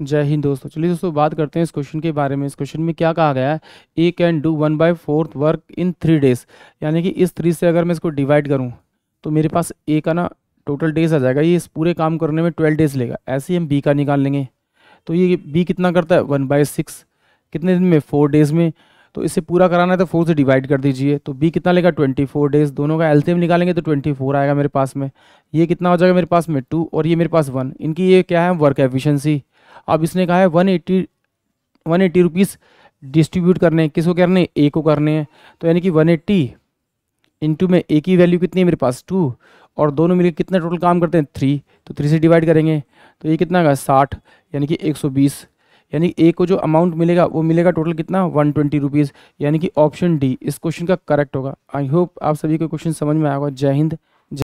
जय हिंद दोस्तों चलिए दोस्तों बात करते हैं इस क्वेश्चन के बारे में इस क्वेश्चन में क्या कहा गया है A can do one by fourth work in three days यानी कि इस थ्री से अगर मैं इसको डिवाइड करूँ तो मेरे पास ए का ना टोटल डेज आ जाएगा ये इस पूरे काम करने में ट्वेल्व डेज लेगा ऐसे ही हम बी का निकाल लेंगे तो ये बी कितना करता है वन बाई सिक्स कितने दिन में फोर डेज़ में तो इसे पूरा कराना है तो फोर से डिवाइड कर दीजिए तो बी कितना लेगा ट्वेंटी फोर डेज़ दोनों का एल्थियम निकालेंगे तो ट्वेंटी फोर आएगा मेरे पास में ये कितना हो जाएगा मेरे पास में टू और ये मेरे पास वन इनकी ये क्या है वर्क एफिशिएंसी अब इसने कहा है one eighty one eighty rupees distribute करने हैं किसको करने हैं ए को करने हैं तो यानी कि वन एट्टी इंटू में ए की वैल्यू कितनी है मेरे पास टू और दोनों मिलकर कितना टोटल काम करते हैं थ्री तो थ्री से डिवाइड करेंगे तो ये कितना का साठ यानी कि एक सौ बीस यानी ए को जो अमाउंट मिलेगा वो मिलेगा टोटल कितना वन ट्वेंटी रुपीज़ यानी कि ऑप्शन डी इस क्वेश्चन का करेक्ट होगा आई होप आप सभी को क्वेश्चन समझ में आएगा जय हिंद